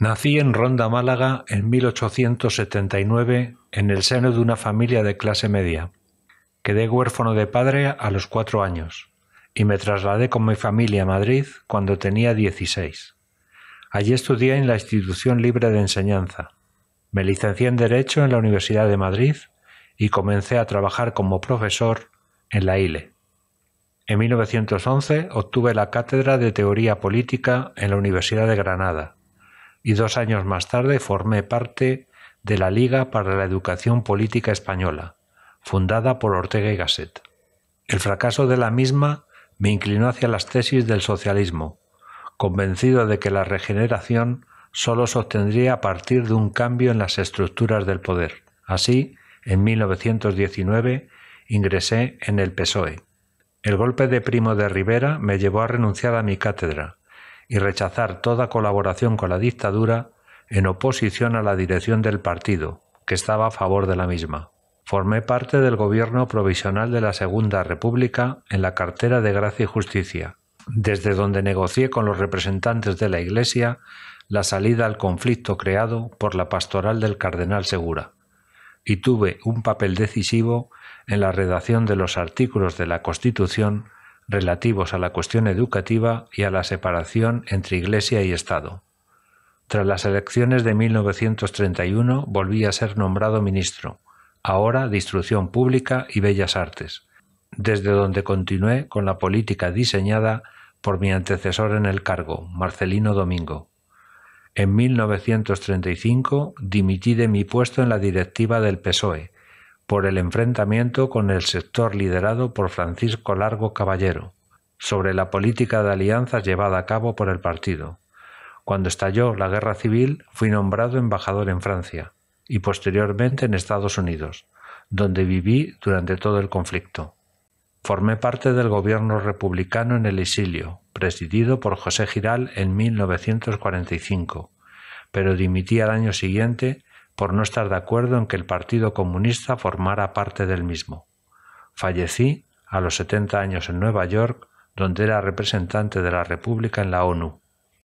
Nací en Ronda, Málaga, en 1879, en el seno de una familia de clase media. Quedé huérfano de padre a los cuatro años y me trasladé con mi familia a Madrid cuando tenía dieciséis. Allí estudié en la Institución Libre de Enseñanza. Me licencié en Derecho en la Universidad de Madrid y comencé a trabajar como profesor en la ILE. En 1911 obtuve la cátedra de Teoría Política en la Universidad de Granada y dos años más tarde formé parte de la Liga para la Educación Política Española, fundada por Ortega y Gasset. El fracaso de la misma me inclinó hacia las tesis del socialismo, convencido de que la regeneración solo se obtendría a partir de un cambio en las estructuras del poder. Así, en 1919 ingresé en el PSOE. El golpe de Primo de Rivera me llevó a renunciar a mi cátedra, y rechazar toda colaboración con la dictadura en oposición a la dirección del partido, que estaba a favor de la misma. Formé parte del gobierno provisional de la Segunda República en la cartera de Gracia y Justicia, desde donde negocié con los representantes de la Iglesia la salida al conflicto creado por la pastoral del cardenal Segura, y tuve un papel decisivo en la redacción de los artículos de la Constitución relativos a la cuestión educativa y a la separación entre Iglesia y Estado. Tras las elecciones de 1931 volví a ser nombrado ministro, ahora de Instrucción Pública y Bellas Artes, desde donde continué con la política diseñada por mi antecesor en el cargo, Marcelino Domingo. En 1935 dimití de mi puesto en la directiva del PSOE, por el enfrentamiento con el sector liderado por Francisco Largo Caballero, sobre la política de alianzas llevada a cabo por el partido. Cuando estalló la guerra civil, fui nombrado embajador en Francia y posteriormente en Estados Unidos, donde viví durante todo el conflicto. Formé parte del gobierno republicano en el exilio, presidido por José Giral en 1945, pero dimití al año siguiente por no estar de acuerdo en que el Partido Comunista formara parte del mismo. Fallecí a los 70 años en Nueva York, donde era representante de la República en la ONU,